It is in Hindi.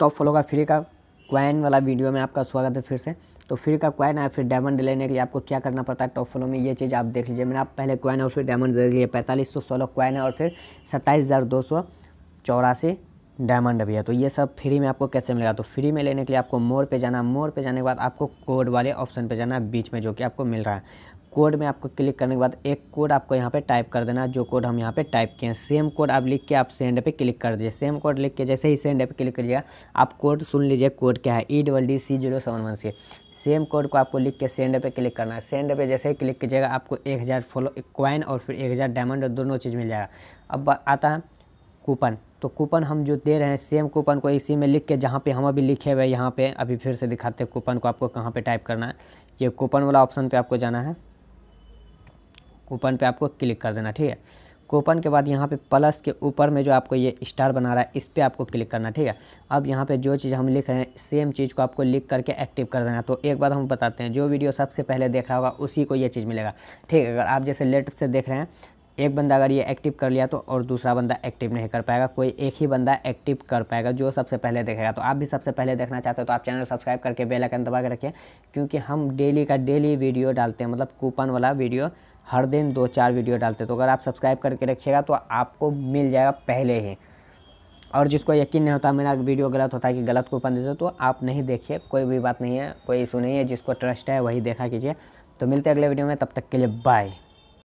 टॉप फॉलो का फ्री का क्वाइन वाला वीडियो में आपका स्वागत है फिर से तो फ्री का क्वाइन या फिर डायमंड लेने के लिए आपको क्या करना पड़ता है टॉप फॉलो में ये चीज़ आप देख लीजिए मैंने आप पहले क्वाइन और फिर डायमंड देख लीजिए पैंतालीस सौ सोलह क्वाइन है और फिर सत्ताईस हज़ार दो सौ चौरासी डायमंड भी है तो ये सब फ्री में आपको कैसे मिलेगा तो फ्री में लेने के लिए आपको मोर पे जाना मोर पे जाने के बाद आपको कोड वाले ऑप्शन पे जाना बीच में जो कि आपको मिल रहा है कोड में आपको क्लिक करने के बाद एक कोड आपको यहाँ पे टाइप कर देना जो कोड हम यहाँ पे टाइप किए हैं सेम कोड आप लिख के आप सेंड पे क्लिक कर दीजिए सेम कोड लिख के जैसे ही सेंड पे क्लिक करिएगा आप कोड सुन लीजिए कोड क्या है E double D C zero seven one C same code को आपको लिख के सेंड पे क्लिक करना है सेंड पे जैसे ही क्लिक कीजिएगा आपको एक हज़ार फॉलो क्वाइन और फिर एक हज़ार डायमंड दोनों चीज़ मिल जाएगा अब आता है कूपन तो कूपन हम जो दे रहे हैं सेम कूपन को इसी में लिख के जहाँ पे हम अभी लिखे हुए यहाँ पे अभी फिर से दिखाते हैं कूपन को आपको कहाँ पे टाइप करना है ये कूपन वाला ऑप्शन पे आपको जाना है कूपन पे आपको क्लिक कर देना ठीक है कूपन के बाद यहाँ पे प्लस के ऊपर में जो आपको ये स्टार बना रहा है इस पर आपको क्लिक करना ठीक है अब यहाँ पे जो चीज़ हम लिख रहे हैं सेम चीज़ को आपको लिख करके एक्टिव कर देना तो एक बार हम बताते हैं जो वीडियो सबसे पहले देख रहा होगा उसी को ये चीज़ मिलेगा ठीक है अगर आप जैसे लेट से देख रहे हैं एक बंदा अगर ये एक्टिव कर लिया तो और दूसरा बंदा एक्टिव नहीं कर पाएगा कोई एक ही बंदा एक्टिव कर पाएगा जो सबसे पहले देखेगा तो आप भी सबसे पहले देखना चाहते हो तो आप चैनल सब्सक्राइब करके बेल आइकन दबा के रखें क्योंकि हम डेली का डेली वीडियो डालते हैं मतलब कूपन वाला वीडियो हर दिन दो चार वीडियो डालते तो अगर आप सब्सक्राइब करके रखिएगा तो आपको मिल जाएगा पहले ही और जिसको यकीन नहीं होता मेरा वीडियो गलत होता है कि गलत कूपन देते तो आप नहीं देखिए कोई भी बात नहीं है कोई इशू नहीं है जिसको ट्रस्ट है वही देखा कीजिए तो मिलते हैं अगले वीडियो में तब तक के लिए बाय